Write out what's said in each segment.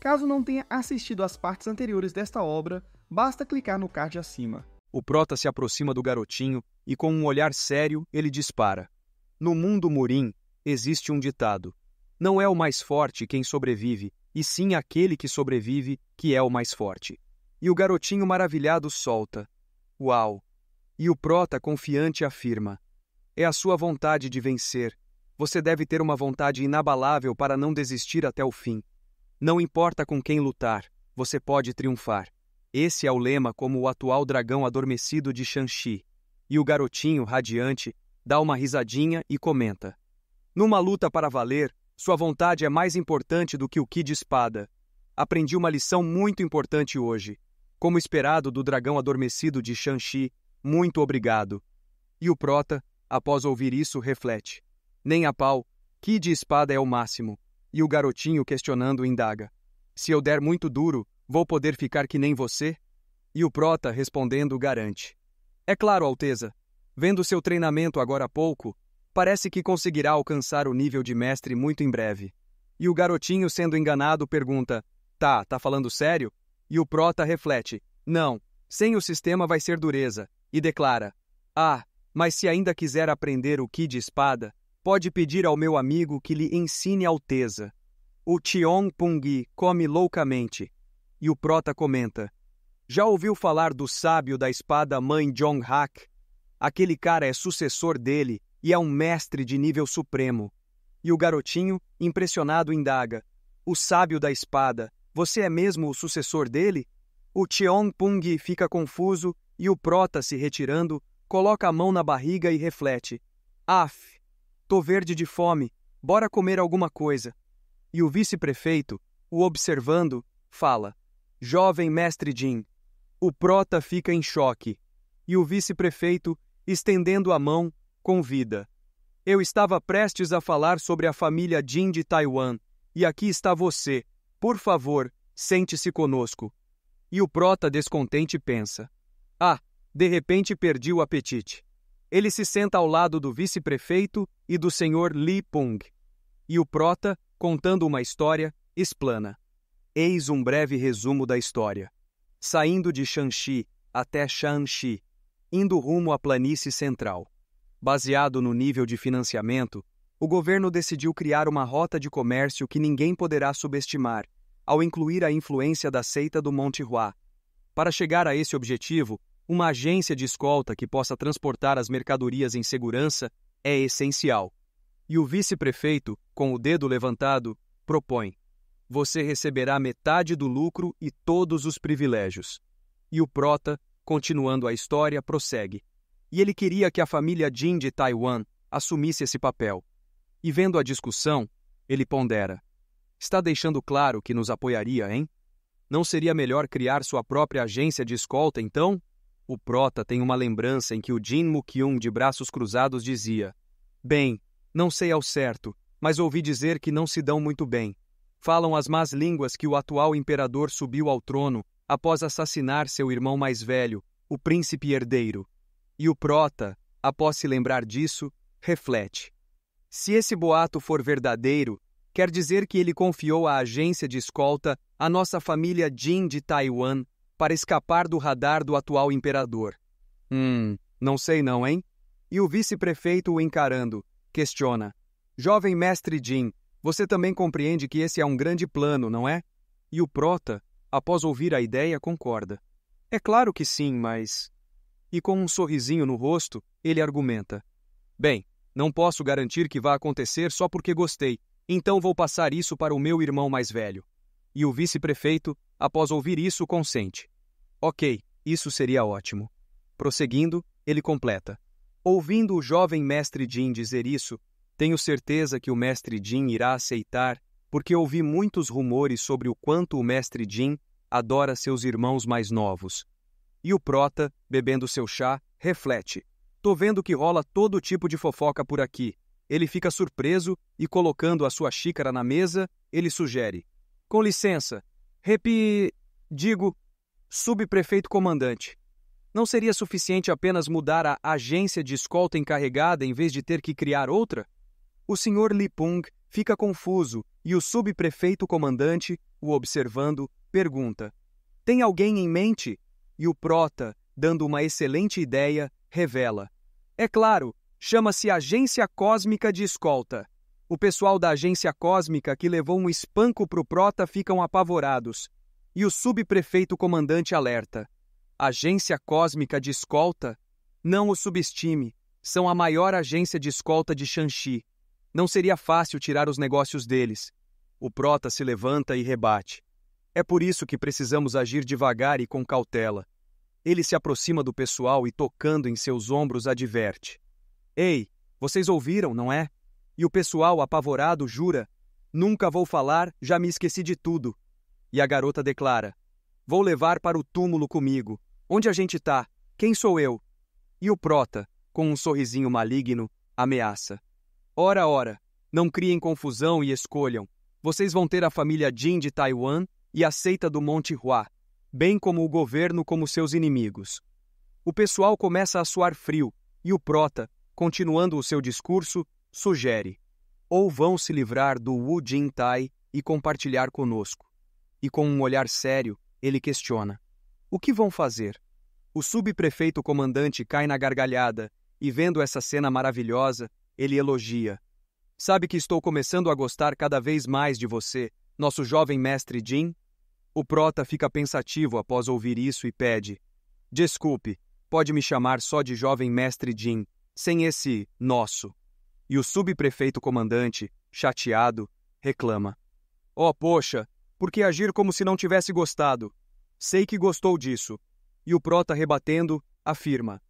Caso não tenha assistido às partes anteriores desta obra, basta clicar no card acima. O Prota se aproxima do garotinho e, com um olhar sério, ele dispara. No mundo Murim, existe um ditado: Não é o mais forte quem sobrevive, e sim aquele que sobrevive que é o mais forte. E o garotinho maravilhado solta: Uau! E o Prota confiante afirma: É a sua vontade de vencer. Você deve ter uma vontade inabalável para não desistir até o fim. Não importa com quem lutar, você pode triunfar. Esse é o lema como o atual dragão adormecido de Shang-Chi. E o garotinho, radiante, dá uma risadinha e comenta. Numa luta para valer, sua vontade é mais importante do que o ki de espada. Aprendi uma lição muito importante hoje. Como esperado do dragão adormecido de Shang-Chi, muito obrigado. E o prota, após ouvir isso, reflete. Nem a pau, ki de espada é o máximo. E o garotinho, questionando, indaga: Se eu der muito duro, vou poder ficar que nem você? E o Prota, respondendo, garante: É claro, Alteza. Vendo seu treinamento agora há pouco, parece que conseguirá alcançar o nível de mestre muito em breve. E o garotinho, sendo enganado, pergunta: Tá, tá falando sério? E o Prota reflete: Não, sem o sistema vai ser dureza, e declara: Ah, mas se ainda quiser aprender o Ki de espada, pode pedir ao meu amigo que lhe ensine alteza. O Tion Pungui come loucamente. E o Prota comenta: Já ouviu falar do sábio da espada mãe Jong Hak? Aquele cara é sucessor dele e é um mestre de nível supremo. E o garotinho, impressionado, indaga: O sábio da espada, você é mesmo o sucessor dele? O Tion Pung fica confuso e o Prota, se retirando, coloca a mão na barriga e reflete: Af, Tô verde de fome, bora comer alguma coisa. E o vice-prefeito, o observando, fala: Jovem mestre Jin. O prota fica em choque. E o vice-prefeito, estendendo a mão, convida: Eu estava prestes a falar sobre a família Jin de Taiwan, e aqui está você. Por favor, sente-se conosco. E o prota descontente pensa: Ah, de repente perdi o apetite. Ele se senta ao lado do vice-prefeito e do senhor Li Pung. E o prota, contando uma história, explana. Eis um breve resumo da história. Saindo de Shanxi até Shanxi, indo rumo à planície central. Baseado no nível de financiamento, o governo decidiu criar uma rota de comércio que ninguém poderá subestimar, ao incluir a influência da seita do Monte Hua. Para chegar a esse objetivo, uma agência de escolta que possa transportar as mercadorias em segurança é essencial. E o vice-prefeito, com o dedo levantado, propõe: você receberá metade do lucro e todos os privilégios. E o Prota, continuando a história, prossegue. E ele queria que a família Jin de Taiwan assumisse esse papel. E vendo a discussão, ele pondera: Está deixando claro que nos apoiaria, hein? Não seria melhor criar sua própria agência de escolta, então? O prota tem uma lembrança em que o Jin Mukyung de braços cruzados dizia: Bem, não sei ao certo, mas ouvi dizer que não se dão muito bem. Falam as más línguas que o atual imperador subiu ao trono após assassinar seu irmão mais velho, o príncipe herdeiro. E o prota, após se lembrar disso, reflete. Se esse boato for verdadeiro, quer dizer que ele confiou à agência de escolta a nossa família Jin de Taiwan para escapar do radar do atual imperador. Hum, não sei não, hein? E o vice-prefeito o encarando, questiona: Jovem mestre Jin, você também compreende que esse é um grande plano, não é? E o Prota, após ouvir a ideia, concorda. É claro que sim, mas. E com um sorrisinho no rosto, ele argumenta: Bem, não posso garantir que vá acontecer só porque gostei, então vou passar isso para o meu irmão mais velho. E o vice-prefeito, após ouvir isso, consente. Ok, isso seria ótimo. Prosseguindo, ele completa. Ouvindo o jovem mestre Jin dizer isso, tenho certeza que o mestre Jin irá aceitar, porque ouvi muitos rumores sobre o quanto o mestre Jin adora seus irmãos mais novos. E o Prota, bebendo seu chá, reflete. Tô vendo que rola todo tipo de fofoca por aqui. Ele fica surpreso e, colocando a sua xícara na mesa, ele sugere: com licença, repi. digo, subprefeito comandante. Não seria suficiente apenas mudar a agência de escolta encarregada em vez de ter que criar outra? O senhor Lipung fica confuso e o subprefeito comandante, o observando, pergunta: Tem alguém em mente? E o Prota, dando uma excelente ideia, revela: É claro, chama-se Agência Cósmica de Escolta. O pessoal da agência cósmica que levou um espanco pro Prota ficam apavorados. E o subprefeito comandante alerta. Agência cósmica de escolta? Não o subestime. São a maior agência de escolta de Shanxi. Não seria fácil tirar os negócios deles. O Prota se levanta e rebate. É por isso que precisamos agir devagar e com cautela. Ele se aproxima do pessoal e, tocando em seus ombros, adverte: Ei, vocês ouviram, não é? E o pessoal, apavorado, jura: Nunca vou falar, já me esqueci de tudo. E a garota declara: Vou levar para o túmulo comigo. Onde a gente tá? Quem sou eu? E o prota, com um sorrisinho maligno, ameaça: Ora, ora, não criem confusão e escolham. Vocês vão ter a família Jin de Taiwan e a seita do Monte Hua, bem como o governo como seus inimigos. O pessoal começa a suar frio e o prota, continuando o seu discurso, sugere ou vão se livrar do Wu Jin Tai e compartilhar conosco. E com um olhar sério, ele questiona: O que vão fazer? O subprefeito comandante cai na gargalhada e, vendo essa cena maravilhosa, ele elogia: Sabe que estou começando a gostar cada vez mais de você, nosso jovem mestre Jin? O prota fica pensativo após ouvir isso e pede: Desculpe, pode me chamar só de jovem mestre Jin, sem esse nosso. E o subprefeito comandante, chateado, reclama: Oh, poxa, por que agir como se não tivesse gostado? Sei que gostou disso. E o prota rebatendo, afirma: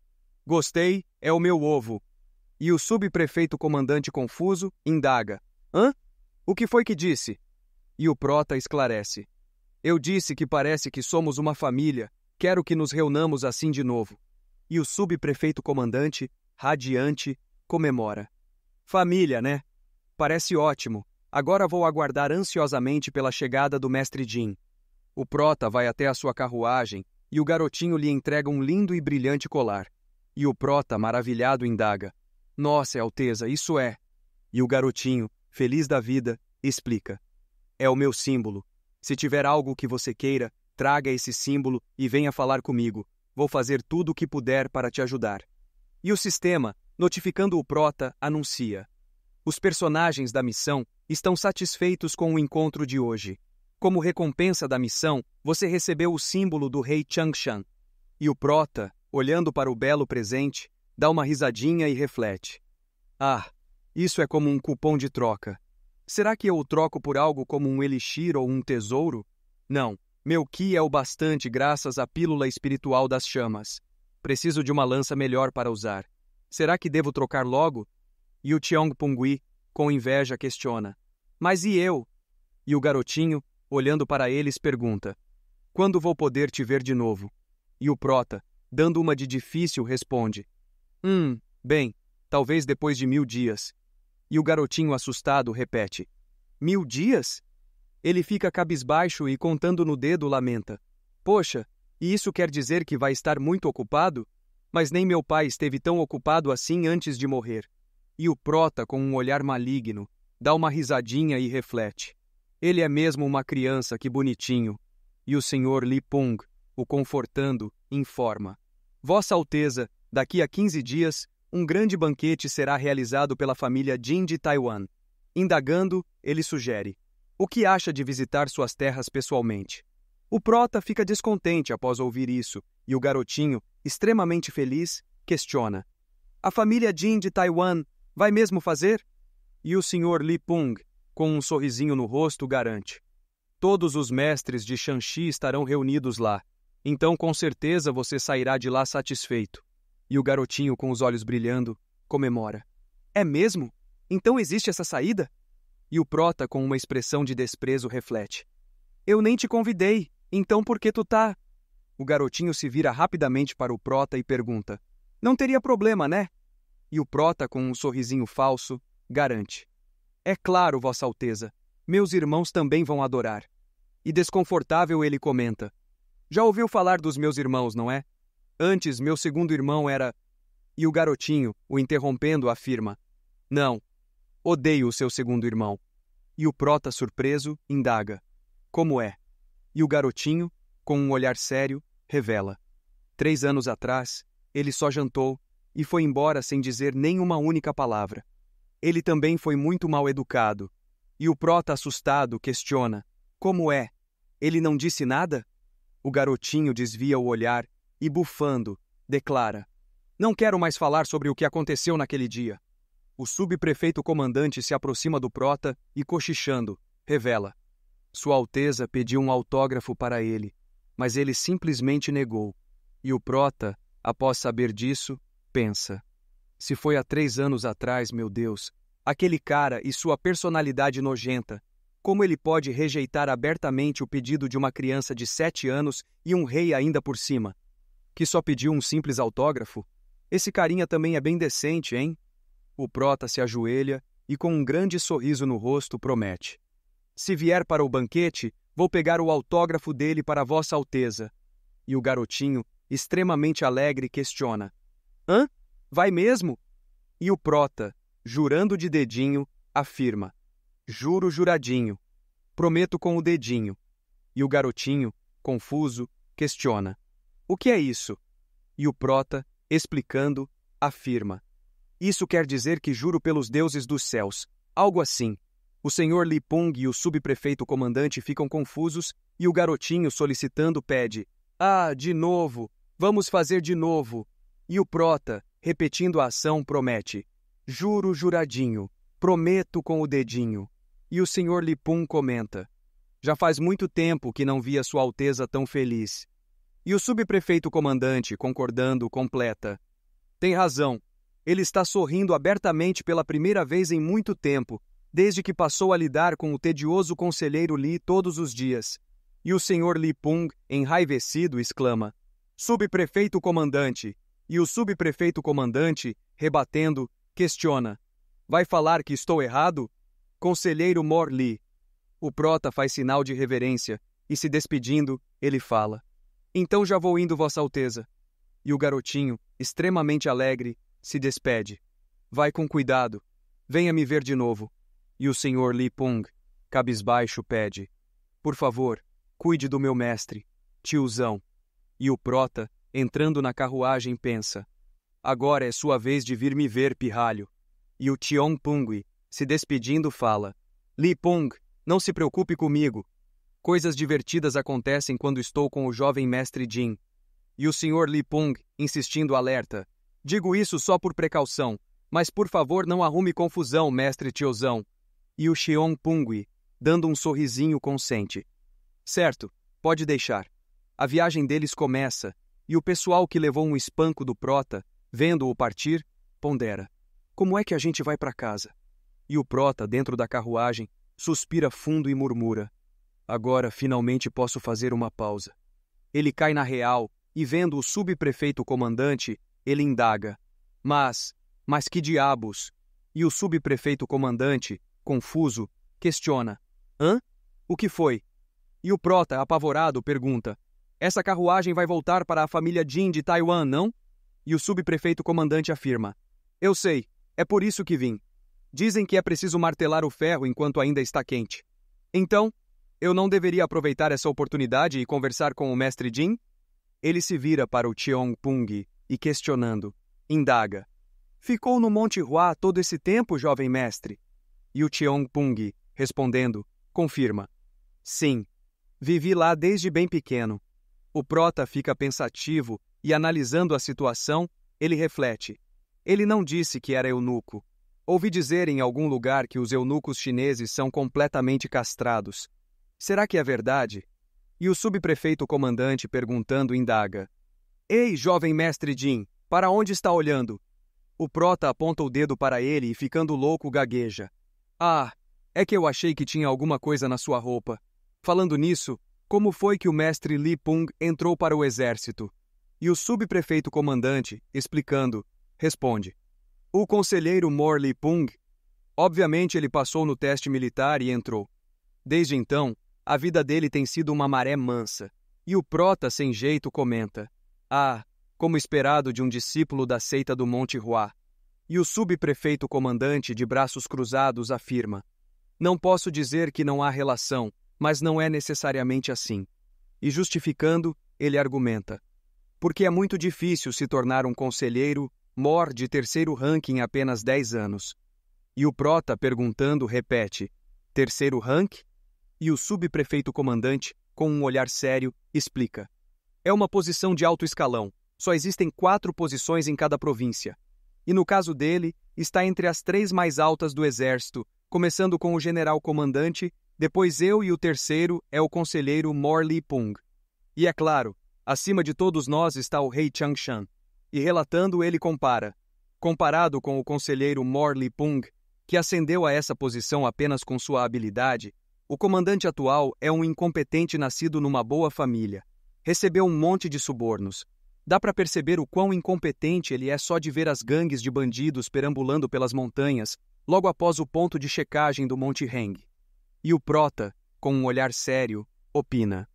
Gostei, é o meu ovo. E o subprefeito comandante confuso indaga: Hã? O que foi que disse? E o prota esclarece: Eu disse que parece que somos uma família, quero que nos reunamos assim de novo. E o subprefeito comandante, radiante, comemora. Família, né? Parece ótimo. Agora vou aguardar ansiosamente pela chegada do mestre Jim. O prota vai até a sua carruagem e o garotinho lhe entrega um lindo e brilhante colar. E o prota, maravilhado, indaga: Nossa, Alteza, isso é. E o garotinho, feliz da vida, explica: É o meu símbolo. Se tiver algo que você queira, traga esse símbolo e venha falar comigo. Vou fazer tudo o que puder para te ajudar. E o sistema, notificando o Prota, anuncia: Os personagens da missão estão satisfeitos com o encontro de hoje. Como recompensa da missão, você recebeu o símbolo do rei Changshan. E o Prota, olhando para o belo presente, dá uma risadinha e reflete. Ah, isso é como um cupom de troca. Será que eu o troco por algo como um elixir ou um tesouro? Não, meu ki é o bastante graças à pílula espiritual das chamas. Preciso de uma lança melhor para usar. Será que devo trocar logo? E o Tiong Pungui, com inveja, questiona. Mas e eu? E o garotinho, olhando para eles, pergunta: Quando vou poder te ver de novo? E o Prota, dando uma de difícil, responde: Hum, bem, talvez depois de mil dias. E o garotinho, assustado, repete: Mil dias? Ele fica cabisbaixo e, contando no dedo, lamenta: Poxa, e isso quer dizer que vai estar muito ocupado? Mas nem meu pai esteve tão ocupado assim antes de morrer. E o prota, com um olhar maligno, dá uma risadinha e reflete. Ele é mesmo uma criança, que bonitinho. E o senhor Li Pung, o confortando, informa: Vossa Alteza, daqui a 15 dias, um grande banquete será realizado pela família Jin de Taiwan. Indagando, ele sugere: O que acha de visitar suas terras pessoalmente? O prota fica descontente após ouvir isso, e o garotinho, extremamente feliz, questiona: A família Jin de Taiwan vai mesmo fazer? E o senhor Li Pung, com um sorrisinho no rosto, garante: Todos os mestres de Shanxi estarão reunidos lá, então com certeza você sairá de lá satisfeito. E o garotinho, com os olhos brilhando, comemora: É mesmo? Então existe essa saída? E o prota, com uma expressão de desprezo, reflete: Eu nem te convidei. Então por que tu tá? O garotinho se vira rapidamente para o Prota e pergunta: Não teria problema, né? E o Prota, com um sorrisinho falso, garante: É claro, Vossa Alteza. Meus irmãos também vão adorar. E desconfortável ele comenta: Já ouviu falar dos meus irmãos, não é? Antes, meu segundo irmão era. E o garotinho, o interrompendo, afirma: Não, odeio o seu segundo irmão. E o Prota, surpreso, indaga: Como é? E o garotinho, com um olhar sério, revela: Três anos atrás, ele só jantou e foi embora sem dizer nem uma única palavra. Ele também foi muito mal educado. E o prota, assustado, questiona: Como é? Ele não disse nada? O garotinho desvia o olhar e, bufando, declara: Não quero mais falar sobre o que aconteceu naquele dia. O subprefeito comandante se aproxima do prota e, cochichando, revela: sua Alteza pediu um autógrafo para ele, mas ele simplesmente negou. E o Prota, após saber disso, pensa: Se foi há três anos atrás, meu Deus, aquele cara e sua personalidade nojenta, como ele pode rejeitar abertamente o pedido de uma criança de sete anos e um rei ainda por cima? Que só pediu um simples autógrafo? Esse carinha também é bem decente, hein? O Prota se ajoelha e, com um grande sorriso no rosto, promete: se vier para o banquete, vou pegar o autógrafo dele para Vossa Alteza. E o garotinho, extremamente alegre, questiona: Hã? Vai mesmo? E o prota, jurando de dedinho, afirma: Juro juradinho. Prometo com o dedinho. E o garotinho, confuso, questiona: O que é isso? E o prota, explicando, afirma: Isso quer dizer que juro pelos deuses dos céus, algo assim. O senhor Lipung e o subprefeito comandante ficam confusos e o garotinho solicitando pede: Ah, de novo, vamos fazer de novo. E o prota, repetindo a ação, promete: Juro juradinho, prometo com o dedinho. E o senhor Lipung comenta: Já faz muito tempo que não via Sua Alteza tão feliz. E o subprefeito comandante, concordando, completa: Tem razão. Ele está sorrindo abertamente pela primeira vez em muito tempo desde que passou a lidar com o tedioso conselheiro Li todos os dias. E o senhor Li Pung, enraivecido, exclama: Subprefeito comandante! E o subprefeito comandante, rebatendo, questiona: Vai falar que estou errado? Conselheiro Mor Li. O prota faz sinal de reverência e, se despedindo, ele fala: Então já vou indo, Vossa Alteza. E o garotinho, extremamente alegre, se despede. Vai com cuidado. Venha me ver de novo. E o senhor Li Pung, cabisbaixo, pede: Por favor, cuide do meu mestre, tiozão. E o prota, entrando na carruagem, pensa: Agora é sua vez de vir me ver, pirralho. E o Tiong Pungui, se despedindo, fala: Li Pung, não se preocupe comigo. Coisas divertidas acontecem quando estou com o jovem mestre Jin. E o senhor Li Pung, insistindo, alerta: Digo isso só por precaução, mas por favor não arrume confusão, mestre tiozão e o Xion Pungui, dando um sorrisinho consente. Certo, pode deixar. A viagem deles começa, e o pessoal que levou um espanco do Prota, vendo-o partir, pondera: Como é que a gente vai para casa? E o Prota, dentro da carruagem, suspira fundo e murmura: Agora finalmente posso fazer uma pausa. Ele cai na real e, vendo o subprefeito comandante, ele indaga: Mas, mas que diabos? E o subprefeito comandante, Confuso, questiona: Hã? O que foi? E o Prota, apavorado, pergunta: Essa carruagem vai voltar para a família Jin de Taiwan, não? E o subprefeito comandante afirma: Eu sei, é por isso que vim. Dizem que é preciso martelar o ferro enquanto ainda está quente. Então, eu não deveria aproveitar essa oportunidade e conversar com o mestre Jin? Ele se vira para o Tiong Pung e, questionando, indaga: Ficou no Monte Hua todo esse tempo, jovem mestre? E o Yu Pung, respondendo, confirma. Sim. Vivi lá desde bem pequeno. O prota fica pensativo e, analisando a situação, ele reflete. Ele não disse que era eunuco. Ouvi dizer em algum lugar que os eunucos chineses são completamente castrados. Será que é verdade? E o subprefeito comandante, perguntando, indaga: Ei, jovem mestre Jin, para onde está olhando? O prota aponta o dedo para ele e, ficando louco, gagueja. Ah, é que eu achei que tinha alguma coisa na sua roupa. Falando nisso, como foi que o mestre Li Pung entrou para o exército? E o subprefeito comandante, explicando, responde: O conselheiro Mor Li Pung. Obviamente ele passou no teste militar e entrou. Desde então, a vida dele tem sido uma maré mansa. E o prota sem jeito comenta: Ah, como esperado de um discípulo da seita do Monte Ruá. E o subprefeito comandante, de braços cruzados, afirma: Não posso dizer que não há relação, mas não é necessariamente assim. E justificando, ele argumenta: Porque é muito difícil se tornar um conselheiro mor de terceiro ranking em apenas 10 anos. E o prota, perguntando, repete: Terceiro rank? E o subprefeito comandante, com um olhar sério, explica: É uma posição de alto escalão. Só existem quatro posições em cada província e no caso dele, está entre as três mais altas do Exército, começando com o general comandante, depois eu e o terceiro é o conselheiro Morley Pung. E é claro, acima de todos nós está o rei Changshan. E relatando, ele compara. Comparado com o conselheiro Morley Pung, que ascendeu a essa posição apenas com sua habilidade, o comandante atual é um incompetente nascido numa boa família. Recebeu um monte de subornos, Dá para perceber o quão incompetente ele é só de ver as gangues de bandidos perambulando pelas montanhas, logo após o ponto de checagem do Monte Heng. E o Prota, com um olhar sério, opina: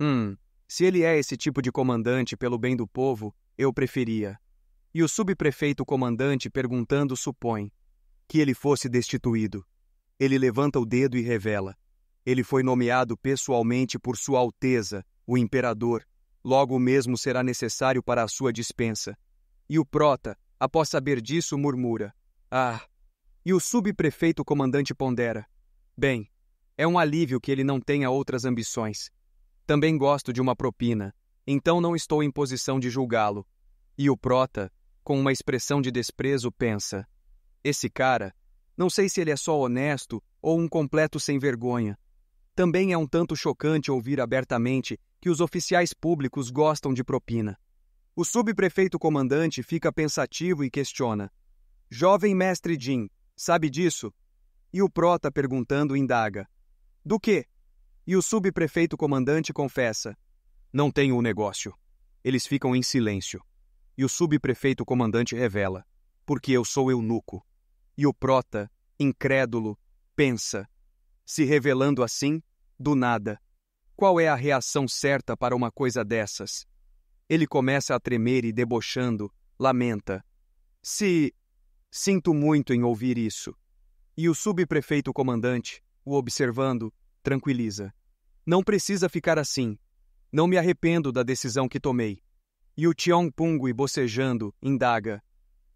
Hum, se ele é esse tipo de comandante pelo bem do povo, eu preferia. E o subprefeito comandante perguntando supõe que ele fosse destituído. Ele levanta o dedo e revela: Ele foi nomeado pessoalmente por Sua Alteza, o Imperador, logo mesmo será necessário para a sua dispensa. E o prota, após saber disso, murmura: Ah! E o subprefeito comandante pondera: Bem, é um alívio que ele não tenha outras ambições. Também gosto de uma propina, então não estou em posição de julgá-lo. E o prota, com uma expressão de desprezo, pensa: Esse cara, não sei se ele é só honesto ou um completo sem vergonha. Também é um tanto chocante ouvir abertamente que os oficiais públicos gostam de propina. O subprefeito comandante fica pensativo e questiona: Jovem mestre Jim, sabe disso? E o prota perguntando indaga: Do que? E o subprefeito comandante confessa: Não tenho o negócio. Eles ficam em silêncio. E o subprefeito comandante revela: Porque eu sou eunuco. E o prota, incrédulo, pensa, se revelando assim, do nada, qual é a reação certa para uma coisa dessas? Ele começa a tremer e, debochando, lamenta. Se. Sinto muito em ouvir isso. E o subprefeito comandante, o observando, tranquiliza. Não precisa ficar assim. Não me arrependo da decisão que tomei. E o Tiong Pungui, bocejando, indaga.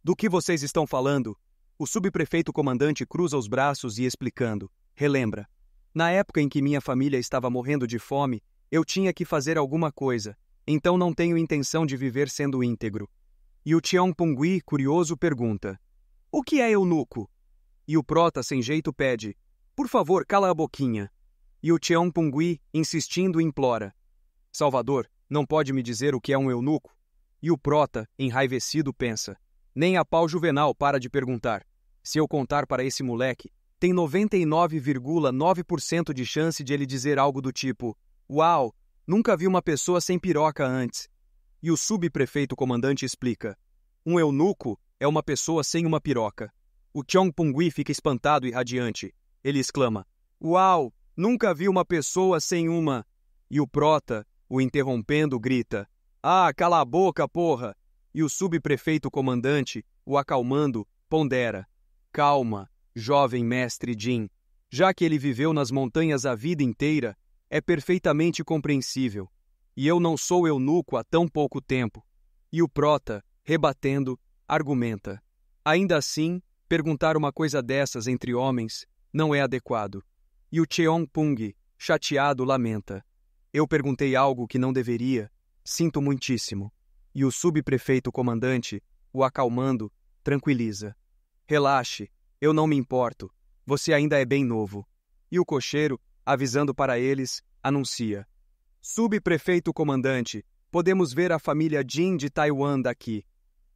Do que vocês estão falando? O subprefeito comandante cruza os braços e explicando. Relembra. Na época em que minha família estava morrendo de fome, eu tinha que fazer alguma coisa, então não tenho intenção de viver sendo íntegro. E o Tião Pungui, curioso, pergunta: O que é eunuco? E o Prota, sem jeito, pede: Por favor, cala a boquinha. E o Tião Pungui, insistindo, implora: Salvador, não pode me dizer o que é um eunuco? E o Prota, enraivecido, pensa: Nem a pau juvenal para de perguntar. Se eu contar para esse moleque, tem 99,9% de chance de ele dizer algo do tipo: Uau, nunca vi uma pessoa sem piroca antes. E o subprefeito comandante explica: Um eunuco é uma pessoa sem uma piroca. O Chong Pungui fica espantado e radiante. Ele exclama: Uau, nunca vi uma pessoa sem uma. E o prota, o interrompendo, grita: Ah, cala a boca, porra! E o subprefeito comandante, o acalmando, pondera: Calma, jovem mestre Jin, já que ele viveu nas montanhas a vida inteira, é perfeitamente compreensível. E eu não sou eunuco há tão pouco tempo. E o Prota, rebatendo, argumenta. Ainda assim, perguntar uma coisa dessas entre homens não é adequado. E o Cheong Pung, chateado, lamenta. Eu perguntei algo que não deveria. Sinto muitíssimo. E o subprefeito comandante, o acalmando, tranquiliza. Relaxe, eu não me importo, você ainda é bem novo. E o cocheiro, avisando para eles, anuncia: Subprefeito comandante, podemos ver a família Jin de Taiwan daqui.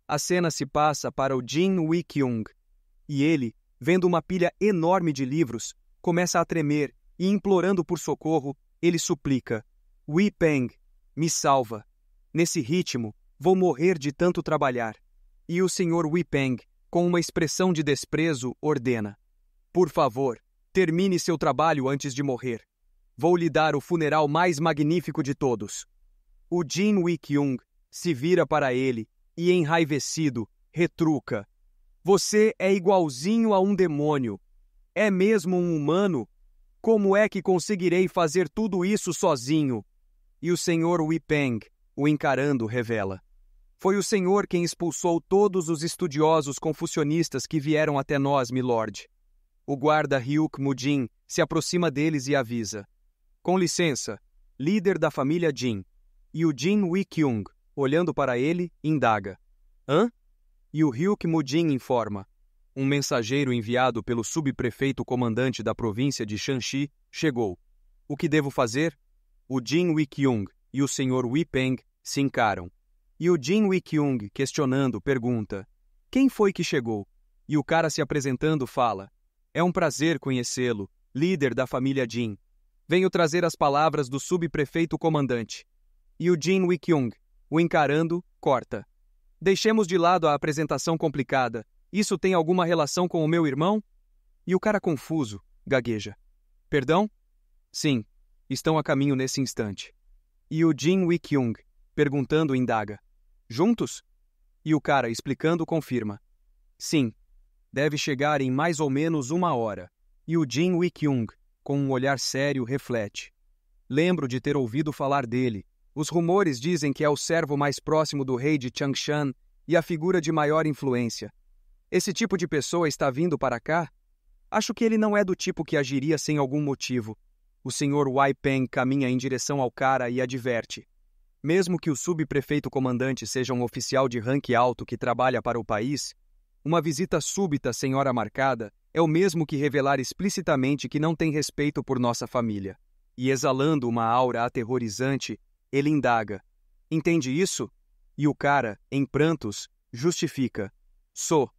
A cena se passa para o Jin Wikyung, e ele, vendo uma pilha enorme de livros, começa a tremer e, implorando por socorro, ele suplica: Wei Peng, me salva. Nesse ritmo, vou morrer de tanto trabalhar. E o senhor Wei Peng, com uma expressão de desprezo, ordena: Por favor, termine seu trabalho antes de morrer. Vou lhe dar o funeral mais magnífico de todos. O Jin Wikyung se vira para ele e, enraivecido, retruca: Você é igualzinho a um demônio. É mesmo um humano? Como é que conseguirei fazer tudo isso sozinho? E o senhor Wipeng, o encarando, revela: foi o Senhor quem expulsou todos os estudiosos confucionistas que vieram até nós, milord. O guarda Ryuk Mudin se aproxima deles e avisa. Com licença, líder da família Jin. E o Jin Wikyung, olhando para ele, indaga. Hã? E o Ryuk Mudin informa. Um mensageiro enviado pelo subprefeito comandante da província de Shanxi chegou. O que devo fazer? O Jin Wikyung e o Sr. Wipeng se encaram. E o Jin Wikyung, questionando, pergunta: Quem foi que chegou? E o cara se apresentando fala: É um prazer conhecê-lo, líder da família Jin. Venho trazer as palavras do subprefeito comandante. E o Jin Wikyung, o encarando, corta. Deixemos de lado a apresentação complicada. Isso tem alguma relação com o meu irmão? E o cara confuso, gagueja. Perdão? Sim, estão a caminho nesse instante. E o Jin Wikyung, perguntando, indaga. Juntos? E o cara, explicando, confirma. Sim. Deve chegar em mais ou menos uma hora. E o Jin Wikyung, com um olhar sério, reflete. Lembro de ter ouvido falar dele. Os rumores dizem que é o servo mais próximo do rei de Changshan e a figura de maior influência. Esse tipo de pessoa está vindo para cá? Acho que ele não é do tipo que agiria sem algum motivo. O senhor Wai Peng caminha em direção ao cara e adverte. Mesmo que o subprefeito comandante seja um oficial de rank alto que trabalha para o país, uma visita súbita sem hora marcada é o mesmo que revelar explicitamente que não tem respeito por nossa família. E exalando uma aura aterrorizante, ele indaga: Entende isso? E o cara, em prantos, justifica: Sou.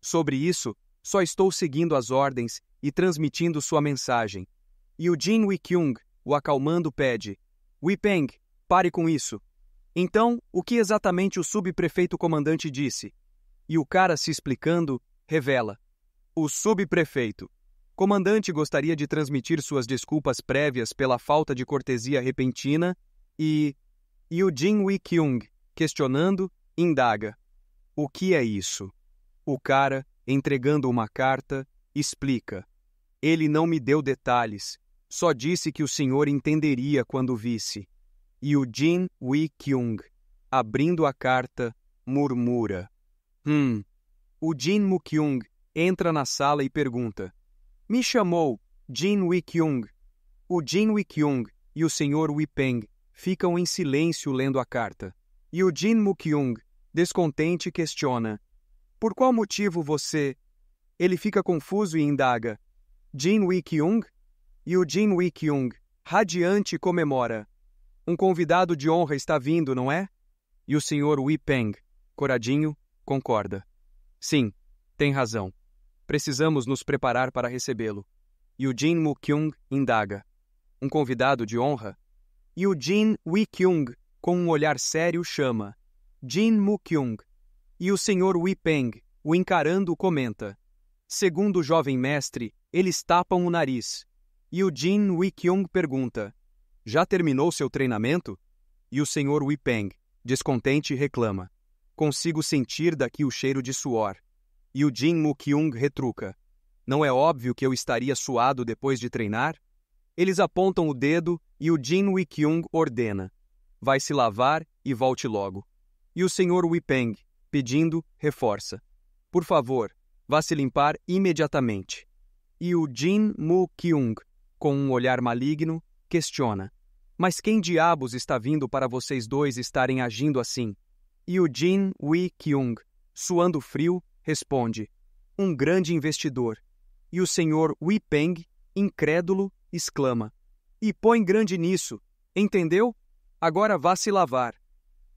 Sobre isso, só estou seguindo as ordens e transmitindo sua mensagem. E o Jin Wikyung, o acalmando, pede: Wipeng, Pare com isso. Então, o que exatamente o subprefeito comandante disse? E o cara se explicando, revela: O subprefeito. Comandante gostaria de transmitir suas desculpas prévias pela falta de cortesia repentina e. E o Jin Wi Kyung, questionando, indaga: O que é isso? O cara, entregando uma carta, explica: Ele não me deu detalhes, só disse que o senhor entenderia quando visse. E o Jin Wei-kyung, abrindo a carta, murmura: Hum. O Jin Mu-kyung entra na sala e pergunta: Me chamou Jin Wei-kyung. O Jin Wei-kyung e o Sr. Wei-peng ficam em silêncio lendo a carta. E o Jin Mu-kyung, descontente, questiona: Por qual motivo você. Ele fica confuso e indaga: Jin Wei-kyung? E o Jin Wei-kyung, radiante, comemora: um convidado de honra está vindo, não é? E o senhor Wei Peng, coradinho, concorda. Sim, tem razão. Precisamos nos preparar para recebê-lo. E o Jin Mukyung kyung indaga. Um convidado de honra? E o Jin Wei-kyung, com um olhar sério, chama. Jin Mukyung. kyung E o senhor Wei Peng, o encarando, comenta. Segundo o jovem mestre, eles tapam o nariz. E o Jin Wei-kyung pergunta. Já terminou seu treinamento? E o senhor Wipeng, descontente, reclama. Consigo sentir daqui o cheiro de suor. E o Jin Mukyung retruca. Não é óbvio que eu estaria suado depois de treinar? Eles apontam o dedo e o Jin Wikyung ordena. Vai se lavar e volte logo. E o senhor Wipeng, pedindo, reforça. Por favor, vá se limpar imediatamente. E o Jin Mu Kyung, com um olhar maligno, questiona: Mas quem diabos está vindo para vocês dois estarem agindo assim? E o Jin Wi Kyung, suando frio, responde: Um grande investidor. E o senhor Wi Peng, incrédulo, exclama: E põe grande nisso, entendeu? Agora vá se lavar.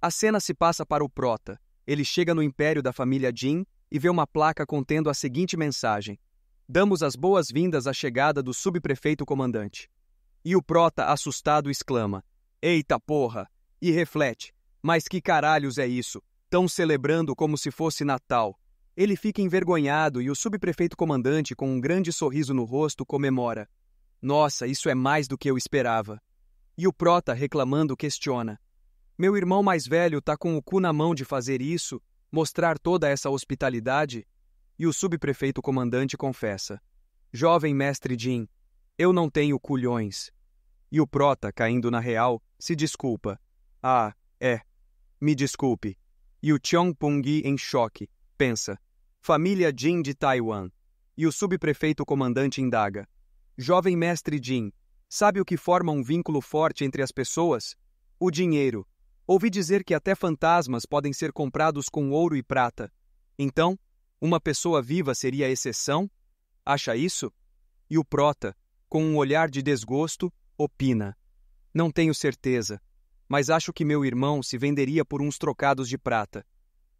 A cena se passa para o Prota. Ele chega no império da família Jin e vê uma placa contendo a seguinte mensagem: Damos as boas-vindas à chegada do subprefeito comandante. E o prota, assustado, exclama: Eita porra! E reflete: Mas que caralhos é isso? Tão celebrando como se fosse Natal. Ele fica envergonhado e o subprefeito comandante, com um grande sorriso no rosto, comemora: Nossa, isso é mais do que eu esperava. E o prota, reclamando, questiona: Meu irmão mais velho tá com o cu na mão de fazer isso, mostrar toda essa hospitalidade? E o subprefeito comandante confessa: Jovem mestre Jim, eu não tenho culhões. E o prota, caindo na real, se desculpa. Ah, é. Me desculpe. E o Chongpungi, em choque, pensa. Família Jin de Taiwan. E o subprefeito comandante indaga. Jovem mestre Jin, sabe o que forma um vínculo forte entre as pessoas? O dinheiro. Ouvi dizer que até fantasmas podem ser comprados com ouro e prata. Então, uma pessoa viva seria a exceção? Acha isso? E o prota, com um olhar de desgosto, opina. Não tenho certeza, mas acho que meu irmão se venderia por uns trocados de prata.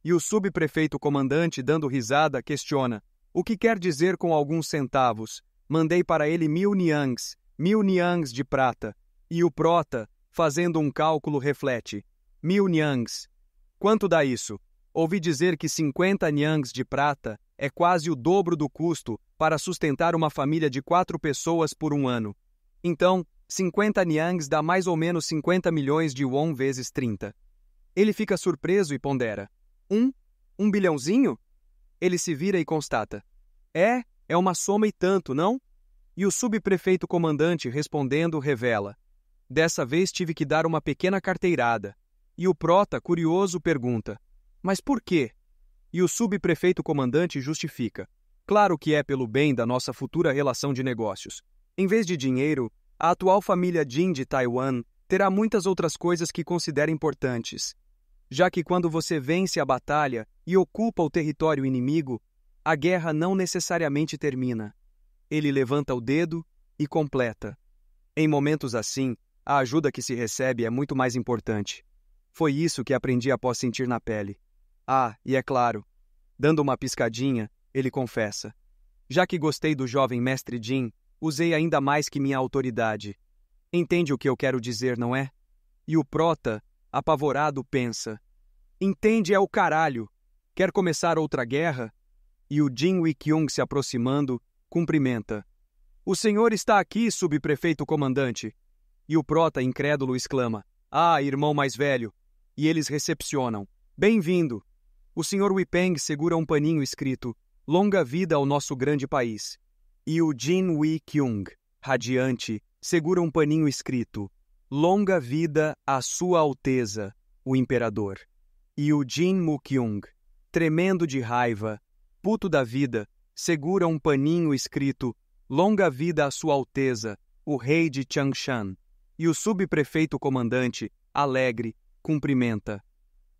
E o subprefeito comandante, dando risada, questiona: O que quer dizer com alguns centavos? Mandei para ele mil niangs, mil niangs de prata. E o prota, fazendo um cálculo, reflete: Mil niangs. Quanto dá isso? Ouvi dizer que 50 niangs de prata é quase o dobro do custo para sustentar uma família de quatro pessoas por um ano. Então, 50 niangs dá mais ou menos 50 milhões de won vezes 30. Ele fica surpreso e pondera. Um? Um bilhãozinho? Ele se vira e constata. É, é uma soma e tanto, não? E o subprefeito comandante, respondendo, revela. Dessa vez tive que dar uma pequena carteirada. E o prota, curioso, pergunta. Mas por quê? E o subprefeito comandante justifica. Claro que é pelo bem da nossa futura relação de negócios. Em vez de dinheiro, a atual família Jin de Taiwan terá muitas outras coisas que considera importantes, já que quando você vence a batalha e ocupa o território inimigo, a guerra não necessariamente termina. Ele levanta o dedo e completa. Em momentos assim, a ajuda que se recebe é muito mais importante. Foi isso que aprendi após sentir na pele. Ah, e é claro, dando uma piscadinha, ele confessa. Já que gostei do jovem mestre Jin, usei ainda mais que minha autoridade. Entende o que eu quero dizer, não é? E o Prota, apavorado, pensa: Entende é o caralho! Quer começar outra guerra? E o Jin Wikyung se aproximando, cumprimenta: O senhor está aqui, subprefeito comandante. E o Prota, incrédulo, exclama: Ah, irmão mais velho! E eles recepcionam: Bem-vindo! O senhor Wipeng segura um paninho escrito: Longa vida ao nosso grande país e o Jin Wi Kyung, radiante, segura um paninho escrito Longa vida à Sua Alteza, o Imperador. E o Jin Mu Kyung, tremendo de raiva, puto da vida, segura um paninho escrito Longa vida à Sua Alteza, o Rei de Changshan. E o subprefeito comandante, alegre, cumprimenta.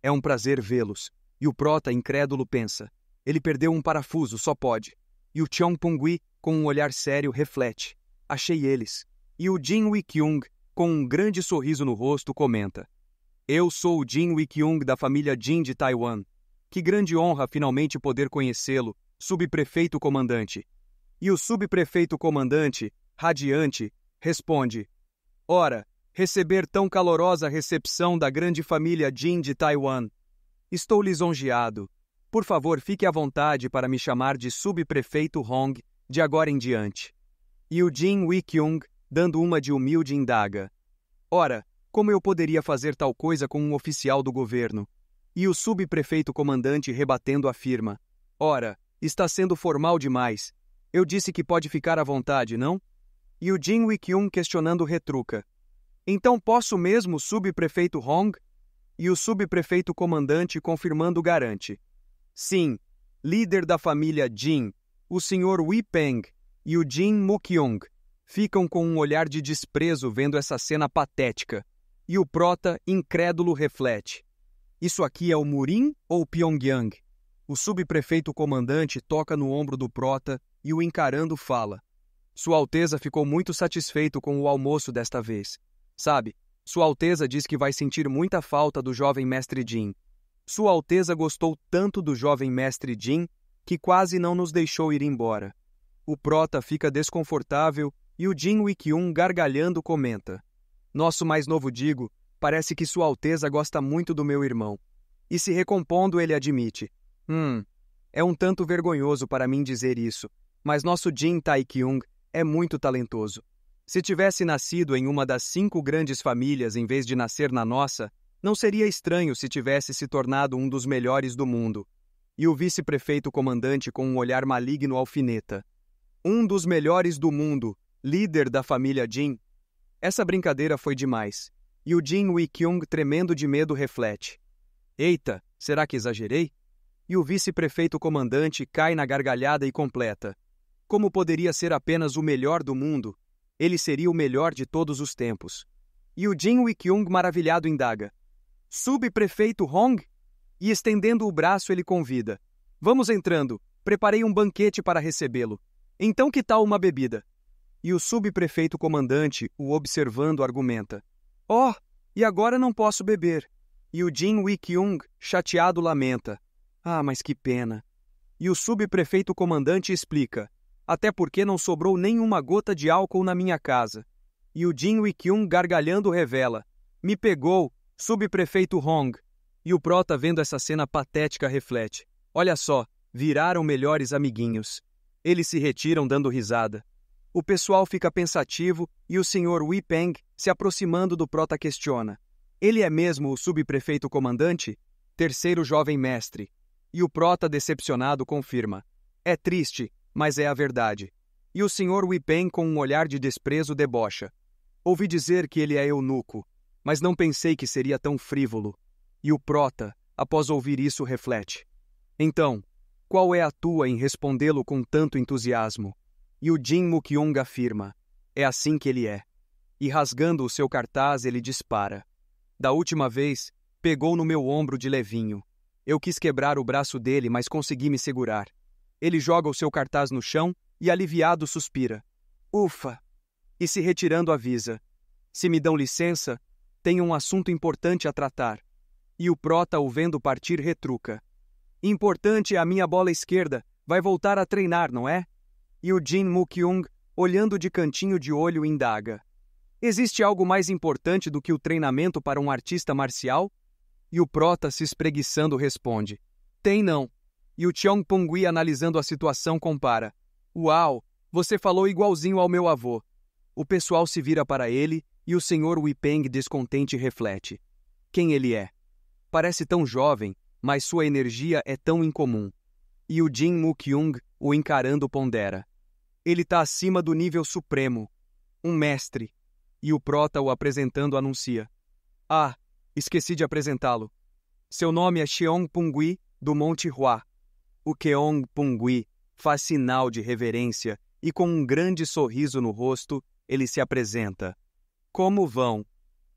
É um prazer vê-los. E o prota, incrédulo, pensa. Ele perdeu um parafuso, só pode. E o Chongpungui com um olhar sério, reflete: Achei eles. E o Jin Young, com um grande sorriso no rosto, comenta: Eu sou o Jin Young da família Jin de Taiwan. Que grande honra finalmente poder conhecê-lo, subprefeito comandante. E o subprefeito comandante, radiante, responde: Ora, receber tão calorosa recepção da grande família Jin de Taiwan. Estou lisonjeado. Por favor, fique à vontade para me chamar de subprefeito Hong de agora em diante. E o Jin Wikyung, dando uma de humilde, indaga: Ora, como eu poderia fazer tal coisa com um oficial do governo? E o subprefeito comandante rebatendo afirma: Ora, está sendo formal demais. Eu disse que pode ficar à vontade, não? E o Jin Wikyung questionando retruca: Então posso mesmo, subprefeito Hong? E o subprefeito comandante confirmando garante: Sim, líder da família Jin, o Sr. Wee Peng e o Jin Mukyong ficam com um olhar de desprezo vendo essa cena patética, e o prota, incrédulo, reflete. Isso aqui é o Murim ou Pyongyang? O subprefeito comandante toca no ombro do prota e o encarando fala. Sua Alteza ficou muito satisfeito com o almoço desta vez. Sabe, Sua Alteza diz que vai sentir muita falta do jovem mestre Jin. Sua Alteza gostou tanto do jovem mestre Jin que quase não nos deixou ir embora. O Prota fica desconfortável e o Jin Wikyun gargalhando comenta: Nosso mais novo Digo, parece que Sua Alteza gosta muito do meu irmão. E se recompondo, ele admite: Hum, é um tanto vergonhoso para mim dizer isso, mas nosso Jin Tai Kyung é muito talentoso. Se tivesse nascido em uma das cinco grandes famílias em vez de nascer na nossa, não seria estranho se tivesse se tornado um dos melhores do mundo e o vice-prefeito comandante com um olhar maligno alfineta. Um dos melhores do mundo, líder da família Jin. Essa brincadeira foi demais, e o Jin Wikyung, tremendo de medo, reflete. Eita, será que exagerei? E o vice-prefeito comandante cai na gargalhada e completa. Como poderia ser apenas o melhor do mundo? Ele seria o melhor de todos os tempos. E o Jin Wikyung, maravilhado, indaga. Subprefeito Hong? E estendendo o braço, ele convida: Vamos entrando, preparei um banquete para recebê-lo. Então, que tal uma bebida? E o subprefeito comandante, o observando, argumenta: Oh, e agora não posso beber. E o Jin Wikyung, chateado, lamenta: Ah, mas que pena. E o subprefeito comandante explica: Até porque não sobrou nenhuma gota de álcool na minha casa. E o Jin Wikyung, gargalhando, revela: Me pegou, subprefeito Hong. E o Prota, tá vendo essa cena patética, reflete: Olha só, viraram melhores amiguinhos. Eles se retiram dando risada. O pessoal fica pensativo e o senhor Wei Peng, se aproximando do Prota, tá questiona: Ele é mesmo o subprefeito comandante? Terceiro jovem mestre. E o Prota, tá decepcionado, confirma: É triste, mas é a verdade. E o senhor Wei Peng, com um olhar de desprezo, debocha: Ouvi dizer que ele é eunuco, mas não pensei que seria tão frívolo. E o prota, após ouvir isso, reflete: Então, qual é a tua em respondê-lo com tanto entusiasmo? E o Jin Mukyong afirma: É assim que ele é. E rasgando o seu cartaz, ele dispara. Da última vez, pegou no meu ombro de levinho. Eu quis quebrar o braço dele, mas consegui me segurar. Ele joga o seu cartaz no chão e, aliviado, suspira. Ufa! E se retirando, avisa: Se me dão licença, tenho um assunto importante a tratar. E o prota, o vendo partir, retruca. Importante é a minha bola esquerda, vai voltar a treinar, não é? E o Jin Mukyung, olhando de cantinho de olho, indaga. Existe algo mais importante do que o treinamento para um artista marcial? E o prota, se espreguiçando, responde. Tem não. E o Chong Pungui, analisando a situação, compara. Uau, você falou igualzinho ao meu avô. O pessoal se vira para ele e o senhor Wipeng, descontente, reflete. Quem ele é? Parece tão jovem, mas sua energia é tão incomum. E o Jin Mukyung, o encarando, pondera. Ele está acima do nível supremo. Um mestre. E o prota o apresentando anuncia. Ah, esqueci de apresentá-lo. Seu nome é Cheong Pungui, do Monte Hua. O Keong Pungui faz sinal de reverência e com um grande sorriso no rosto, ele se apresenta. Como vão?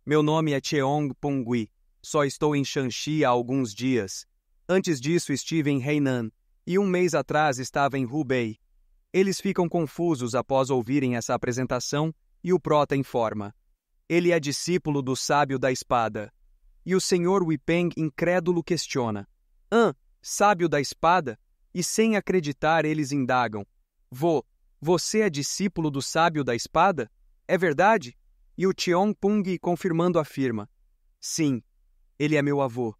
Meu nome é Cheong Pungui. Só estou em Shanxi há alguns dias. Antes disso estive em Hainan e um mês atrás estava em Hubei. Eles ficam confusos após ouvirem essa apresentação e o Prota informa. Ele é discípulo do sábio da espada. E o senhor Wipeng incrédulo questiona. Hã, sábio da espada? E sem acreditar eles indagam. Vô, você é discípulo do sábio da espada? É verdade? E o Tiong Pung confirmando afirma. Sim, ele é meu avô.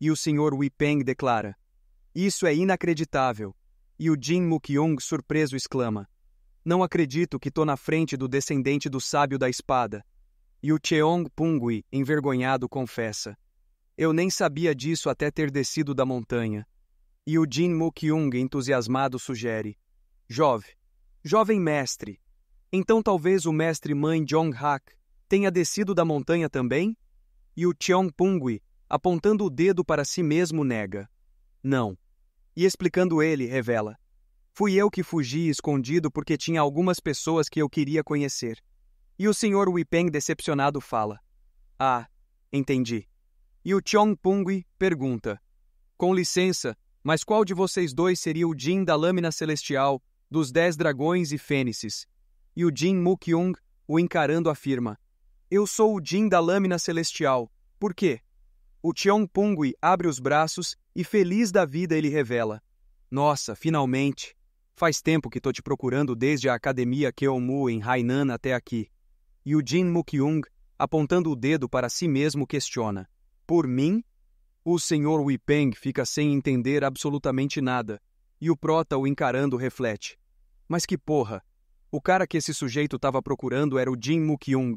E o Sr. Wipeng declara: Isso é inacreditável. E o Jin Mukyong, surpreso, exclama: Não acredito que estou na frente do descendente do sábio da espada. E o Cheong Pungui, envergonhado, confessa: Eu nem sabia disso até ter descido da montanha. E o Jin Kyung, entusiasmado, sugere: Jove, jovem mestre, então talvez o mestre mãe Jong Hak tenha descido da montanha também? E o Cheongpungui, apontando o dedo para si mesmo, nega. Não. E explicando ele, revela. Fui eu que fugi escondido porque tinha algumas pessoas que eu queria conhecer. E o Sr. Wipeng, decepcionado, fala. Ah, entendi. E o Cheongpungui pergunta. Com licença, mas qual de vocês dois seria o Jin da Lâmina Celestial, dos Dez Dragões e Fênices? E o Jin Mukyung, o encarando, afirma: eu sou o Jin da lâmina celestial. Por quê? O Pungui abre os braços e feliz da vida ele revela. Nossa, finalmente! Faz tempo que tô te procurando desde a Academia Keomu em Hainan até aqui. E o Jin Mukyung, apontando o dedo para si mesmo, questiona. Por mim? O senhor Wipeng fica sem entender absolutamente nada, e o prota o encarando reflete. Mas que porra! O cara que esse sujeito estava procurando era o Jin Mukyung.